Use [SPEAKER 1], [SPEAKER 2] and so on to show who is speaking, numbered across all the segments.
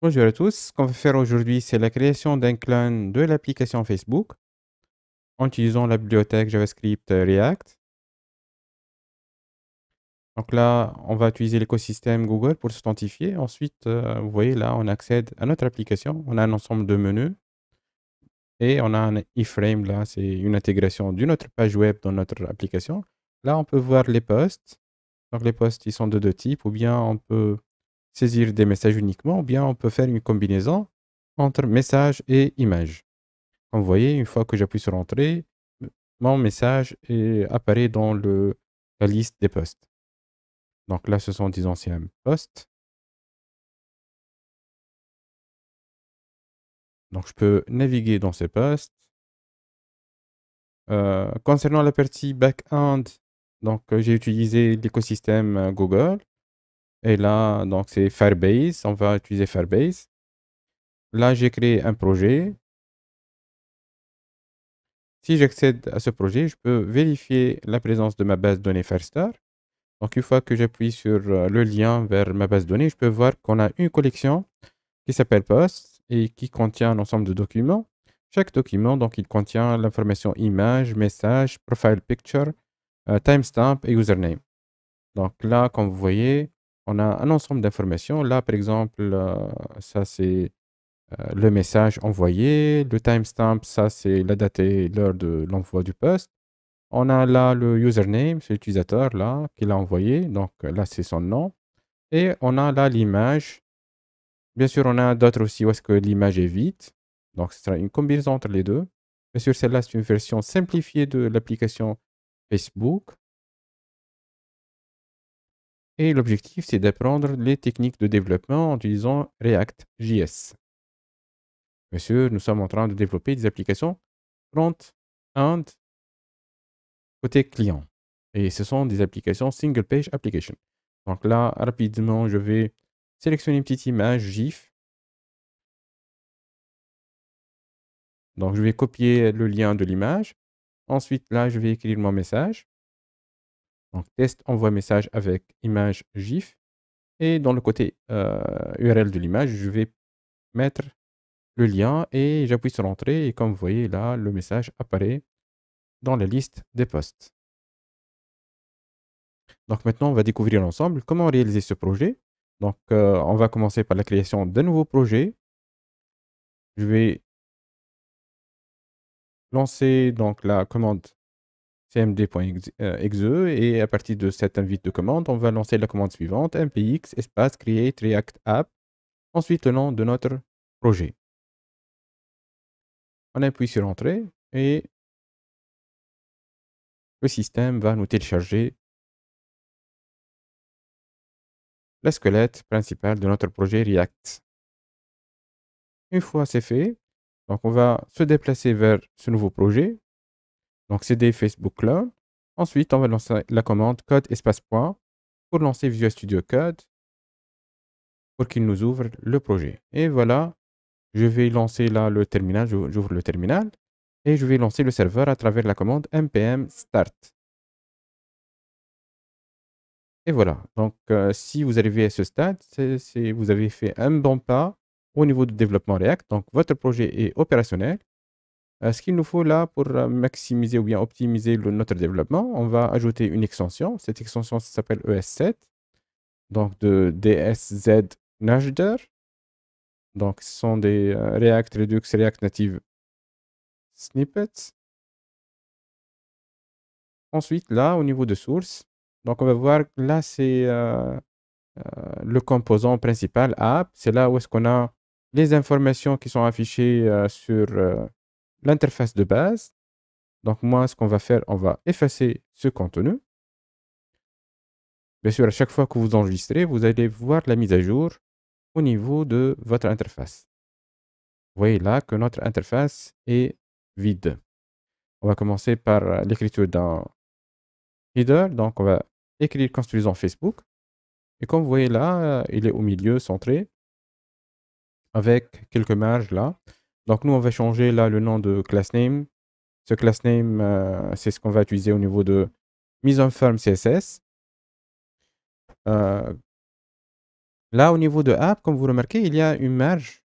[SPEAKER 1] Bonjour à tous, ce qu'on va faire aujourd'hui c'est la création d'un clone de l'application Facebook en utilisant la bibliothèque JavaScript euh, React. Donc là, on va utiliser l'écosystème Google pour s'authentifier. Ensuite, euh, vous voyez là, on accède à notre application. On a un ensemble de menus et on a un iframe là, c'est une intégration d'une autre page web dans notre application. Là, on peut voir les posts. Donc les posts, ils sont de deux types ou bien on peut saisir des messages uniquement, ou bien on peut faire une combinaison entre message et image. Comme vous voyez, une fois que j'appuie sur Entrée, mon message est, apparaît dans la liste des postes.
[SPEAKER 2] Donc là, ce sont des anciens postes. Donc je peux naviguer dans ces postes.
[SPEAKER 1] Euh, concernant la partie back-end, euh, j'ai utilisé l'écosystème euh, Google. Et là, donc c'est Firebase. On va utiliser Firebase. Là, j'ai créé un projet. Si j'accède à ce projet, je peux vérifier la présence de ma base de données Firestar. Donc, une fois que j'appuie sur euh, le lien vers ma base de données, je peux voir qu'on a une collection qui s'appelle Post et qui contient un ensemble de documents. Chaque document, donc, il contient l'information image, message, profile picture, euh, timestamp et username. Donc là, comme vous voyez, on a un ensemble d'informations. Là, par exemple, euh, ça c'est euh, le message envoyé, le timestamp, ça c'est la date et l'heure de l'envoi du poste. On a là le username, c'est l'utilisateur là qui l'a envoyé, donc euh, là c'est son nom. Et on a là l'image. Bien sûr, on a d'autres aussi où est-ce que l'image est vide. Donc ce sera une combinaison entre les deux. Bien sûr, celle-là c'est une version simplifiée de l'application Facebook. Et l'objectif, c'est d'apprendre les techniques de développement en utilisant React.js. Monsieur, nous sommes en train de développer des applications front-end côté client. Et ce sont des applications single page application. Donc là, rapidement, je vais sélectionner une petite image GIF.
[SPEAKER 2] Donc je vais copier le lien
[SPEAKER 1] de l'image. Ensuite, là, je vais écrire mon message. Donc test envoie message avec image GIF. Et dans le côté URL euh, de l'image, je vais mettre le lien et j'appuie sur entrée. Et comme vous voyez là, le message apparaît dans la liste des postes. Donc maintenant, on va découvrir ensemble comment réaliser ce projet. Donc euh, on va commencer par la création d'un
[SPEAKER 2] nouveau projet. Je vais
[SPEAKER 1] lancer donc la commande cmd.exe et à partir de cette invite de commande, on va lancer la commande suivante mpx espace create react app, ensuite le nom de notre projet. On appuie sur entrée
[SPEAKER 3] et le système va nous télécharger
[SPEAKER 2] la squelette principale de notre projet React.
[SPEAKER 1] Une fois c'est fait, donc on va se déplacer vers ce nouveau projet donc c'est des Facebook là. Ensuite, on va lancer la commande code espace point pour lancer Visual Studio Code pour qu'il nous ouvre le projet. Et voilà, je vais lancer là le terminal, j'ouvre le terminal et je vais lancer le serveur à travers la commande npm start. Et voilà, donc euh, si vous arrivez à ce stade, vous avez fait un bon pas au niveau du développement React, donc votre projet est opérationnel euh, ce qu'il nous faut là pour euh, maximiser ou bien optimiser notre développement, on va ajouter une extension. Cette extension s'appelle ES7, donc de DSZ Najder. Donc ce sont des euh, React, Redux, React Native snippets. Ensuite, là, au niveau de source, donc on va voir, là, c'est le composant principal, app. C'est là où est-ce qu'on a les informations qui sont affichées sur l'interface de base. Donc moi, ce qu'on va faire, on va effacer ce contenu. Bien sûr, à chaque fois que vous enregistrez, vous allez voir la mise à jour au niveau de votre interface. Vous voyez là que notre interface est vide. On va commencer par euh, l'écriture d'un header. Donc, on va écrire construisons Facebook. Et comme vous voyez là, euh, il est au milieu, centré, avec quelques marges là. Donc nous, on va changer là le nom de class name. Ce class name, euh, c'est ce qu'on va utiliser au niveau de mise en forme CSS. Euh, là, au niveau de app, comme vous remarquez, il y a
[SPEAKER 2] une marge,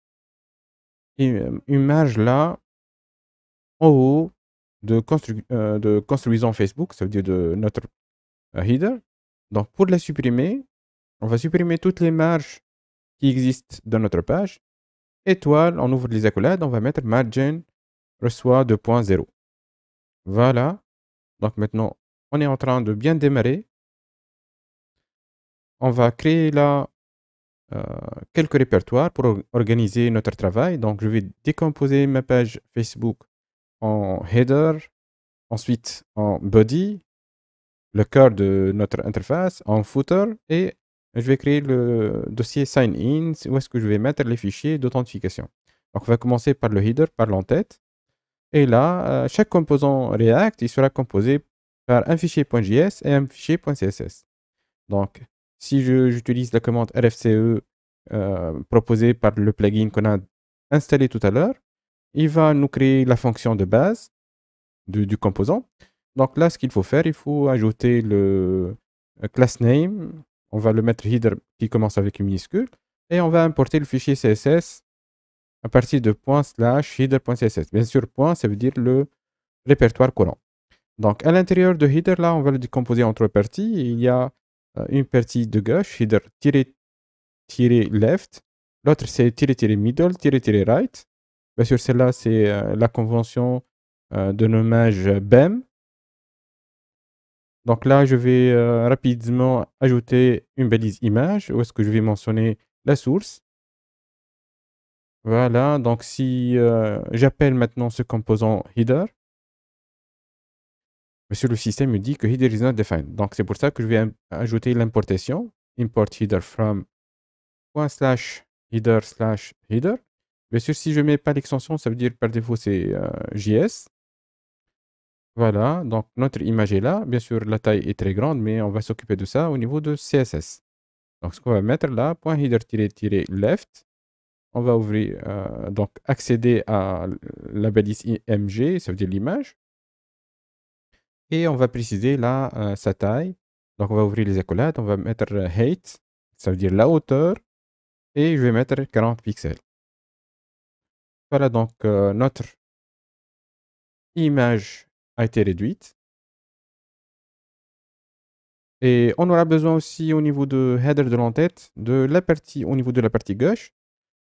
[SPEAKER 2] une, euh, marge là en haut
[SPEAKER 1] de, constru de Facebook, ça veut dire de notre header. Donc pour la supprimer, on va supprimer toutes les marges qui existent dans notre page. Étoile, on ouvre les accolades, on va mettre margin reçoit 2.0. Voilà. Donc maintenant, on est en train de bien démarrer. On va créer là euh, quelques répertoires pour organiser notre travail. Donc je vais décomposer ma page Facebook en header, ensuite en body, le cœur de notre interface, en footer et je vais créer le dossier sign in où est-ce que je vais mettre les fichiers d'authentification. Donc on va commencer par le header, par l'entête. Et là, euh, chaque composant React, il sera composé par un fichier .js et un fichier .css. Donc, si j'utilise la commande rfce euh, proposée par le plugin qu'on a installé tout à l'heure, il va nous créer la fonction de base du, du composant. Donc là, ce qu'il faut faire, il faut ajouter le euh, class name on va le mettre header qui commence avec une minuscule, et on va importer le fichier CSS à partir de point slash header.css. Bien sûr, point, ça veut dire le répertoire courant. Donc, à l'intérieur de header, là, on va le décomposer en trois parties. Il y a euh, une partie de gauche, header-left. L'autre, c'est -middle-right. Bien sûr, celle-là, c'est euh, la convention euh, de nommage BEM. Donc là, je vais euh, rapidement ajouter une balise image où est-ce que je vais mentionner la source. Voilà, donc si euh, j'appelle maintenant ce composant header, le système me dit que header is not defined. Donc c'est pour ça que je vais ajouter l'importation, import header from header header. Bien sûr, si je ne mets pas l'extension, ça veut dire par défaut c'est euh, JS. Voilà, donc notre image est là. Bien sûr, la taille est très grande, mais on va s'occuper de ça au niveau de CSS. Donc, ce qu'on va mettre là, point header-left. On va ouvrir, euh, donc accéder à la balise img, ça veut dire l'image. Et on va préciser là euh, sa taille. Donc, on va ouvrir les accolades. On va mettre euh, height, ça veut dire la hauteur. Et je vais mettre 40
[SPEAKER 2] pixels. Voilà donc notre
[SPEAKER 1] image a été réduite. Et on aura besoin aussi au niveau de header de l'entête, de la partie, au niveau de la partie gauche,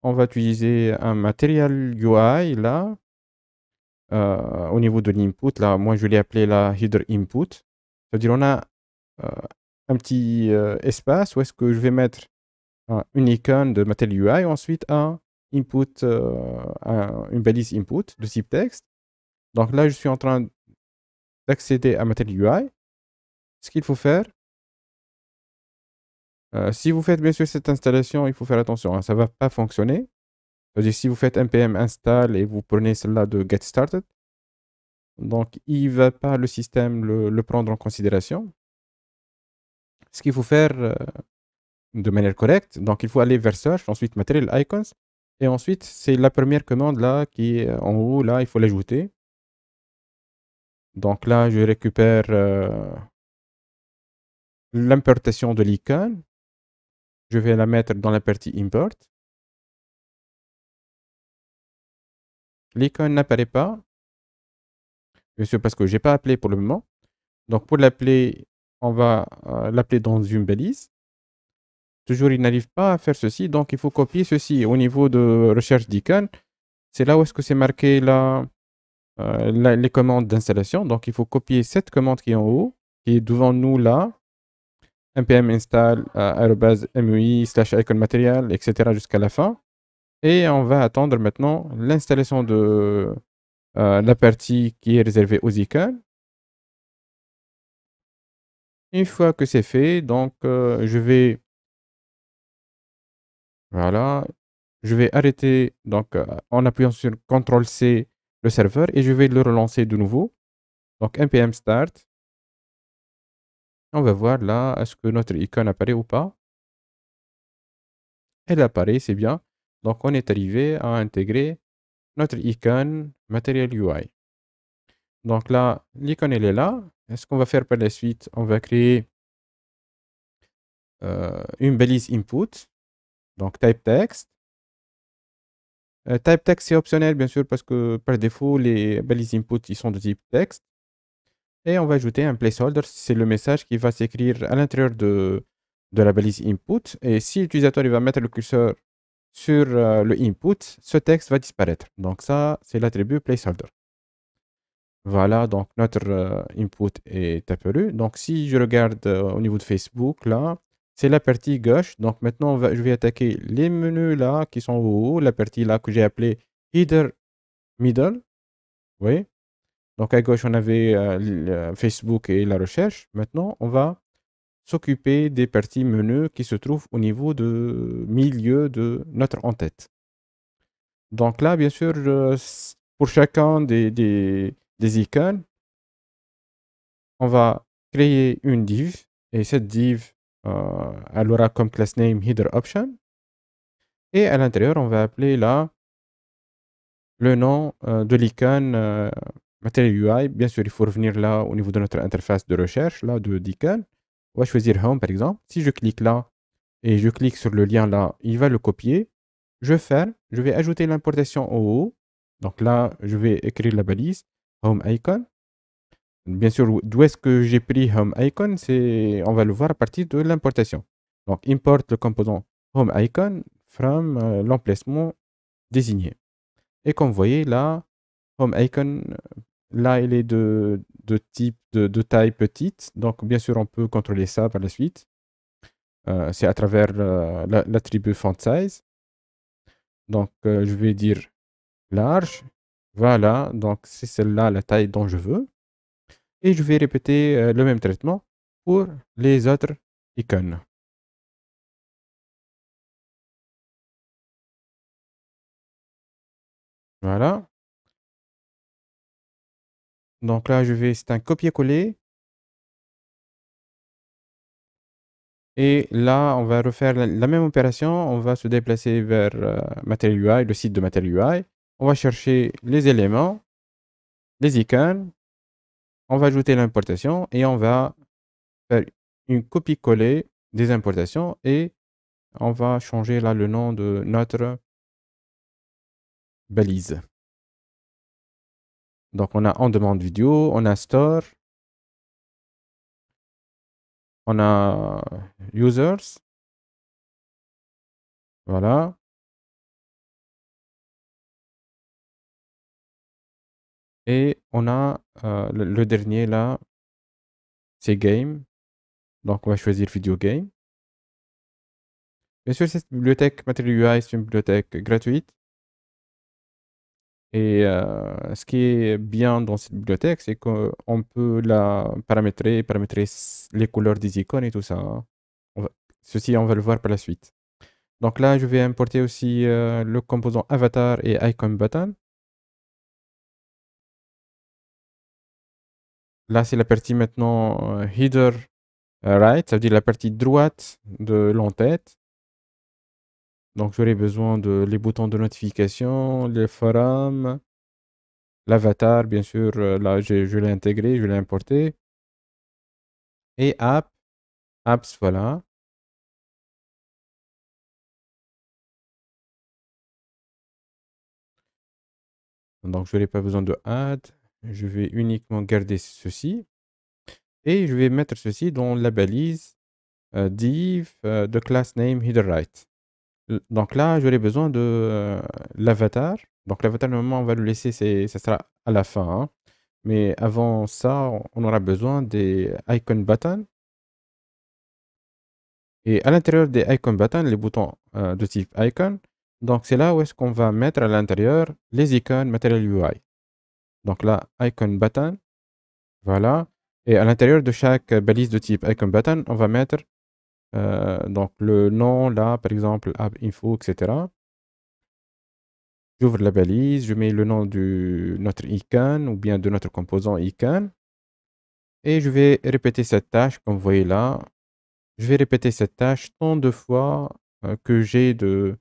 [SPEAKER 1] on va utiliser un matériel UI là, euh, au niveau de l'input. Là, moi je l'ai appelé la header input. C'est-à-dire on a euh, un petit euh, espace où est-ce que je vais mettre une icône de matériel UI, ensuite un input, une balise input de type texte. Donc là, je suis en train d'accéder à Material UI, ce qu'il faut faire, euh, si vous faites bien sûr cette installation, il faut faire attention, hein, ça ne va pas fonctionner. si vous faites npm install et vous prenez celle-là de get started, donc il ne va pas le système le, prendre en considération. Ce qu'il faut faire euh, de manière correcte, donc il faut aller vers search, ensuite material icons, et ensuite c'est la première commande là qui est en haut, là il faut l'ajouter. Donc là, je récupère euh,
[SPEAKER 2] l'importation de l'icône. Je vais la mettre dans la partie import. L'icône n'apparaît pas.
[SPEAKER 1] C'est parce que je n'ai pas appelé pour le moment. Donc pour l'appeler, on va euh, l'appeler dans une balise. Toujours, il n'arrive pas à faire ceci. Donc il faut copier ceci au niveau de recherche d'icône. C'est là où est-ce que c'est marqué là euh, les commandes d'installation. Donc il faut copier cette commande qui est en haut, qui est devant nous là, npm install euh, mui slash icon material, etc. jusqu'à la fin. Et on va attendre maintenant l'installation de euh, la partie qui est réservée aux icônes. Une fois que c'est fait, donc euh, je vais voilà, je vais arrêter donc en appuyant sur CTRL C le serveur et je vais le relancer de nouveau. Donc npm start. On va voir là, est-ce que notre icône apparaît ou pas. Elle apparaît, c'est bien. Donc on est arrivé à intégrer notre icône Material UI. Donc là, l'icône elle est là. Est-ce qu'on va faire par la suite On va créer euh, une balise input. Donc type text. Euh, type text, c'est optionnel, bien sûr, parce que par défaut, les, balises ben, Input ils sont de type text. Et on va ajouter un placeholder, c'est le message qui va s'écrire à l'intérieur de, de la balise input. Et si l'utilisateur va mettre le curseur sur euh, le input, ce texte va disparaître. Donc ça, c'est l'attribut placeholder. Voilà, donc notre euh, input est apparu. Donc si je regarde au niveau de Facebook, là, c'est la partie gauche. Donc maintenant, je vais attaquer les menus là qui sont au haut, la partie là que j'ai appelée Header Middle. oui Donc à gauche, on avait euh, euh, Facebook et la recherche. Maintenant, on va s'occuper des parties menus qui se trouvent au niveau de milieu de notre en-tête. Donc là, bien sûr, pour chacun des, des icônes, on va créer une div et cette div euh, elle aura comme class name header option. Et à l'intérieur, on va appeler là le nom euh, de l'icône euh, Material UI. Bien sûr, il faut revenir là au niveau de notre interface de recherche, là, de l'icône. On va choisir Home, par exemple. Si je clique là et je clique sur le lien là, il va le copier. Je ferme. je vais ajouter l'importation au haut. Donc là, je vais écrire la balise Home Icon. Bien sûr, d'où est-ce que j'ai pris Home Icon C'est, on va le voir à partir de l'importation. Donc, import le composant Home Icon from euh, l'emplacement désigné. Et comme vous voyez là, Home Icon, là, il est de, de type de, taille petite. Donc, bien sûr, on peut contrôler ça par la suite. Euh, c'est à travers euh, l'attribut font size. Donc, je vais dire large. Voilà, donc c'est celle-là la taille dont je veux et je vais répéter euh, le même traitement pour les autres
[SPEAKER 3] icônes. Voilà.
[SPEAKER 1] Donc là, je vais, c'est un copier-coller. Et là, on va refaire la, même opération. On va se déplacer vers euh, Material UI, le site de Material UI. On va chercher les éléments, les icônes on va ajouter l'importation et on va faire une copie-coller des importations et on va changer là le nom de notre
[SPEAKER 2] balise. Donc on a en demande
[SPEAKER 3] vidéo, on a store, on a users. Voilà. Et on a
[SPEAKER 2] euh, le, dernier là, c'est Game. Donc on va choisir Video Game. Bien sûr, cette bibliothèque Material UI c'est une bibliothèque gratuite.
[SPEAKER 1] Et euh, ce qui est bien dans cette bibliothèque, c'est qu'on peut la paramétrer, paramétrer les couleurs des icônes et tout ça. Hein. Ceci, on va le voir par la suite. Donc là, je vais importer aussi euh, le
[SPEAKER 2] composant avatar et icon button.
[SPEAKER 1] Là, c'est la partie maintenant euh, header euh, right, ça veut dire la partie droite de l'entête. Donc, j'aurai besoin de les boutons de notification, les forums, l'avatar, bien sûr. Euh, là, je, l'ai intégré, je l'ai importé. Et app, apps, voilà. Donc, je n'aurai pas besoin de add. Je vais uniquement garder ceci. Et je vais mettre ceci dans la balise euh, div euh, de class name header right. Donc là, j'aurai besoin de euh, l'avatar. Donc l'avatar, normalement, on va le laisser, ça sera à la fin. Hein. Mais avant ça, on aura besoin des icon buttons. Et à l'intérieur des icon buttons, les boutons de type icon, donc c'est là où est-ce qu'on va mettre à l'intérieur les icônes Material UI. Donc là, icon button. Voilà. Et à l'intérieur de chaque balise de type icon button, on va mettre euh, donc le nom là, par exemple, app info, etc. J'ouvre la balise, je mets le nom de notre icon ou bien de notre composant icon. Et je vais répéter cette tâche, comme vous voyez là. Je vais répéter cette tâche tant de fois euh, que j'ai de,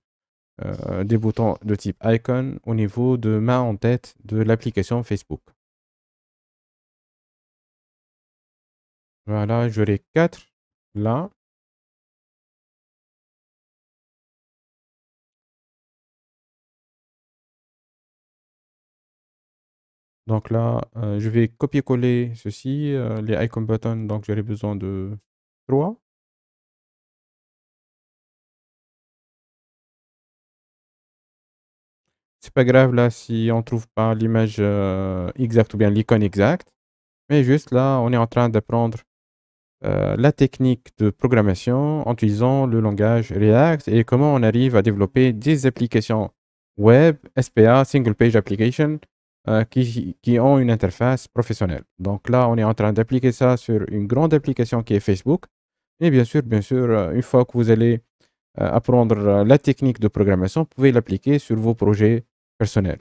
[SPEAKER 1] euh, des boutons de type icon au niveau de main en tête de l'application Facebook.
[SPEAKER 2] Voilà, j'aurai les quatre là. Donc là, euh, je vais copier-coller ceci, euh, les icon buttons, donc j'aurai besoin de 3.
[SPEAKER 1] pas grave là si on trouve pas l'image euh, exacte ou bien l'icône exacte. Mais juste là, on est en train d'apprendre euh, la technique de programmation en utilisant le langage React et comment on arrive à développer des applications web, SPA, Single Page Application, euh, qui, qui, ont une interface professionnelle. Donc là, on est en train d'appliquer ça sur une grande application qui est Facebook. Et bien sûr, bien sûr, une fois que vous allez apprendre la technique de programmation, vous pouvez l'appliquer sur vos projets personnel.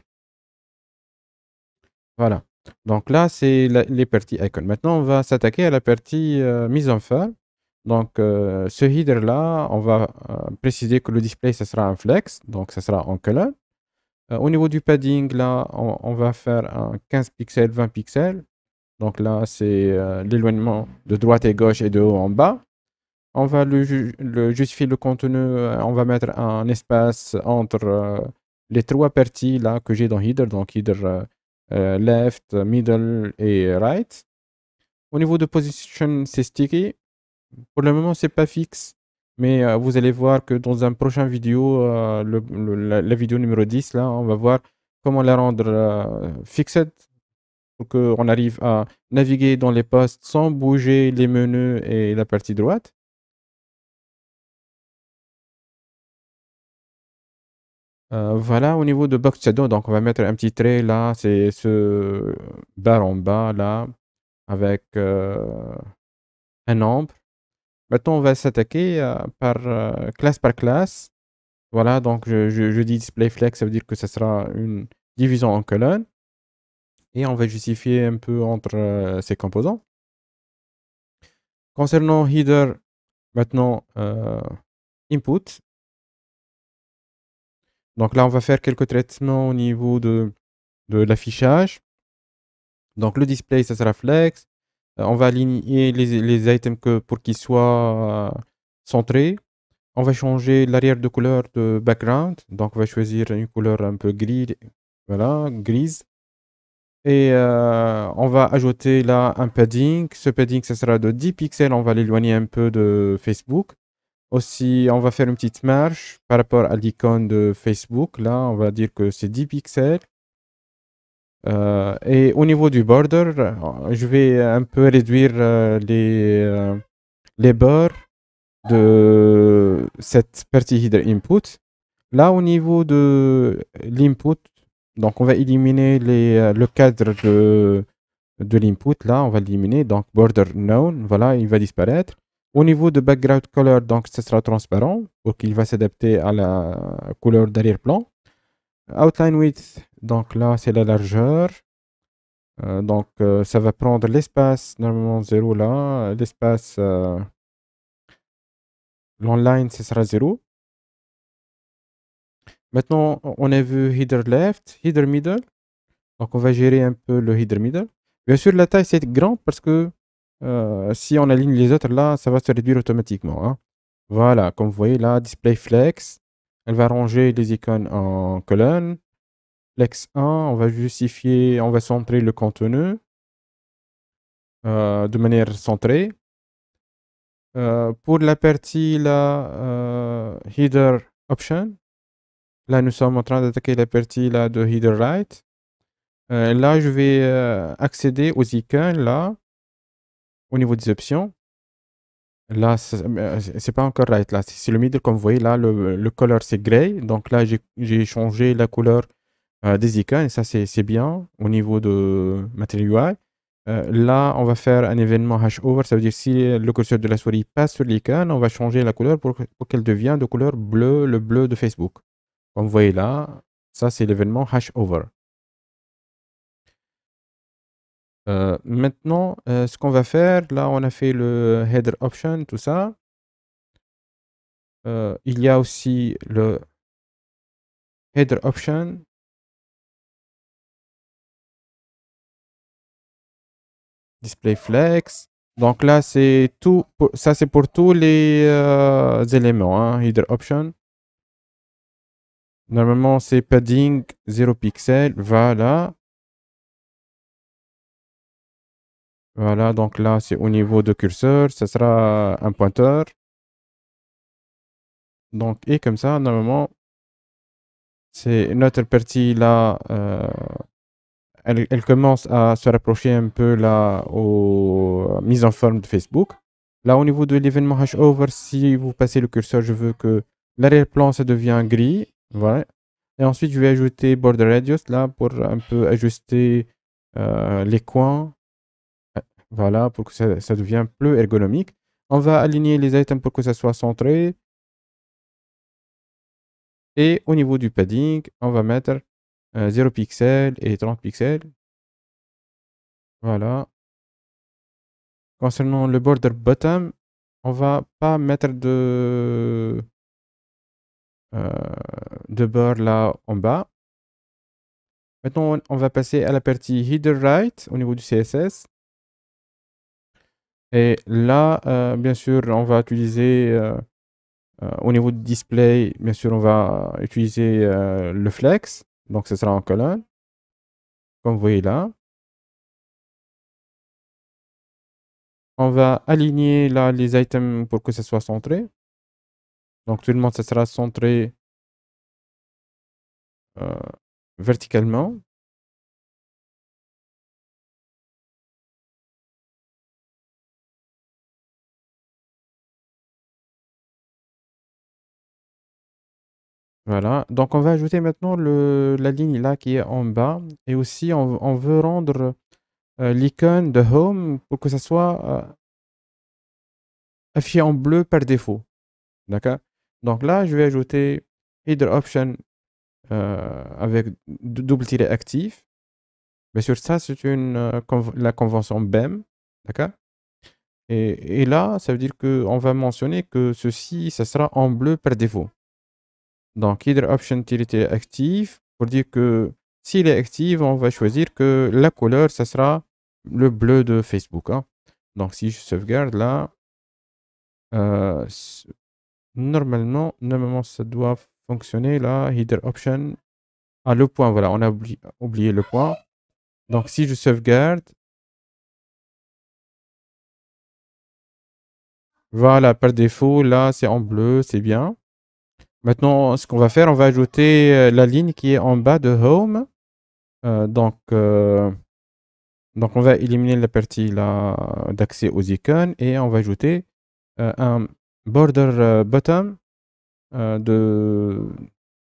[SPEAKER 1] Voilà. Donc là, c'est les parties icon. Maintenant, on va s'attaquer à la partie euh, mise en forme. Donc, euh, ce header-là, on va euh, préciser que le display, ce sera un flex, donc ça sera en couleur au niveau du padding, là, on, va faire un 15 pixels, 20 pixels. Donc là, c'est l'éloignement de droite et gauche et de haut en bas. On va le justifier le contenu. On va mettre un espace entre les trois parties là que j'ai dans header, donc header euh, euh, left, middle et right. Au niveau de position, c'est sticky. Pour le moment, c'est pas fixe, mais euh, vous allez voir que dans un prochain vidéo, la, vidéo numéro 10, là, on va voir comment la rendre fixe pour qu'on arrive à naviguer dans les postes sans bouger les menus et la partie droite. Euh, voilà, au niveau de Box Shadow, donc on va mettre un petit trait là, c'est ce bar en bas là, avec euh, un nombre. Maintenant, on va s'attaquer euh, par classe par classe. Voilà, donc je, dis display flex, ça veut dire que ça sera une division en colonnes. Et on va justifier un peu entre ces composants. Concernant header,
[SPEAKER 2] maintenant input, donc là, on va
[SPEAKER 1] faire quelques traitements au niveau de, l'affichage. Donc le display, ça sera flex. Euh, on va aligner les, items que, pour qu'ils soient euh, centrés. On va changer l'arrière de couleur de background. Donc on va choisir une couleur un peu gris, voilà, grise. Et euh, on va ajouter là un padding. Ce padding, ça sera de 10 pixels. On va l'éloigner un peu de Facebook. Aussi, on va faire une petite marche par rapport à l'icône de Facebook. Là, on va dire que c'est 10 pixels. Euh, et au niveau du border, je vais un peu réduire euh, les, euh, les bords de cette partie header input. Là, au niveau de l'input, donc on va éliminer le cadre de, de l'input. Là, on va l'éliminer. Donc, border known, voilà, il va disparaître. Au niveau de background color, donc ce sera transparent pour qu'il va s'adapter à la couleur d'arrière-plan. Outline width, donc là c'est la largeur. Euh, donc euh, ça va prendre l'espace, normalement 0 là, l'espace, euh, l'online ce sera 0. Maintenant on a vu header left, header middle. Donc on va gérer un peu le header middle. Bien sûr la taille c'est grand parce que euh, si on aligne les autres, là, ça va se réduire automatiquement. Hein. Voilà, comme vous voyez là, Display Flex, elle va ranger les icônes en colonne. Flex 1, on va justifier, on va centrer le contenu euh, de manière centrée. Euh, pour la partie là, Header Option, là, nous sommes en train d'attaquer la partie là de Header Right. là, je vais accéder aux icônes là au niveau des options, là, euh, c'est pas encore right. Là, c'est le middle, comme vous voyez, là, le, le color c'est gray. Donc là, j'ai changé la couleur euh, des icônes. Et ça, c'est bien au niveau de Material UI. Euh, là, on va faire un événement hash over. Ça veut dire si le curseur de la souris passe sur l'icône, on va changer la couleur pour, pour qu'elle devienne de couleur bleue, le bleu de Facebook. Comme vous voyez là, ça, c'est l'événement hash over. Euh, maintenant, euh, ce qu'on va faire, là, on a fait le header option, tout ça. Euh, il y a aussi le header option. Display flex. Donc là, c'est tout. ça, c'est pour tous les éléments. Hein, header option. Normalement, c'est
[SPEAKER 2] padding 0 pixel. Voilà. Voilà, donc là, c'est au niveau de curseur, ce sera un pointeur. Donc, et comme ça, normalement, c'est
[SPEAKER 1] notre partie là, euh, elle, commence à se rapprocher un peu là aux euh, mises en forme de Facebook. Là, au niveau de l'événement hashover, si vous passez le curseur, je veux que l'arrière-plan, ça devient gris. Voilà. Et ensuite, je vais ajouter border radius là pour un peu ajuster euh, les coins voilà, pour que ça, devienne plus ergonomique. On va aligner les items pour que ça soit centré. Et au niveau du padding,
[SPEAKER 2] on va mettre 0 euh, pixels et 30 pixels. Voilà. Concernant le border bottom, on va pas mettre
[SPEAKER 1] de, euh, bord là en bas. Maintenant, on va passer à la partie header right au niveau du CSS. Et là, euh, bien sûr, on va utiliser euh, euh, au niveau du display, bien sûr, on va utiliser le flex. Donc, ce sera en colonne, comme vous voyez là.
[SPEAKER 2] On va aligner là les items pour que ce soit centré.
[SPEAKER 3] Donc, tout le monde, ce sera centré verticalement.
[SPEAKER 1] Voilà. Donc, on va ajouter maintenant la ligne là qui est en bas. Et aussi, on, veut rendre euh, l'icône de Home pour que ça soit euh, affiché en bleu par défaut. D'accord Donc là, je vais ajouter Header Option euh, avec double tiret actif. mais sur ça, c'est une la convention BEM. D'accord et, et là, ça veut dire qu'on va mentionner que ceci, ça sera en bleu par défaut. Donc, header Option active pour dire que s'il est active, on va choisir que la couleur, ça sera le bleu de Facebook. Hein. Donc, si je sauvegarde là, euh, normalement, normalement, ça doit fonctionner là. Header option. Ah, le point, voilà, on a oublié, oublié le point. Donc, si je sauvegarde,
[SPEAKER 2] voilà, par défaut,
[SPEAKER 1] là, c'est en bleu, c'est bien. Maintenant, ce qu'on va faire, on va ajouter euh, la ligne qui est en bas de Home. Euh, euh, donc, on va éliminer la partie d'accès aux icônes et on va ajouter un border bottom de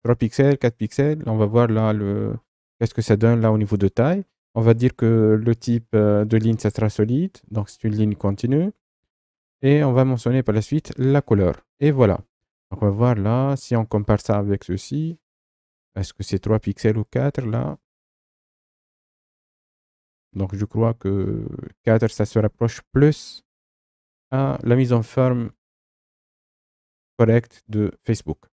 [SPEAKER 1] 3 pixels, 4 pixels. On va voir là le qu'est-ce que ça donne là au niveau de taille. On va dire que le type de ligne, ça sera solide. Donc, c'est une ligne continue. Et on va mentionner par la suite la couleur. Et voilà on va voir là, si on compare ça avec ceci, est-ce que c'est 3 pixels ou 4 là Donc, je crois que
[SPEAKER 2] 4, ça se rapproche plus à la mise en forme
[SPEAKER 3] correcte de Facebook.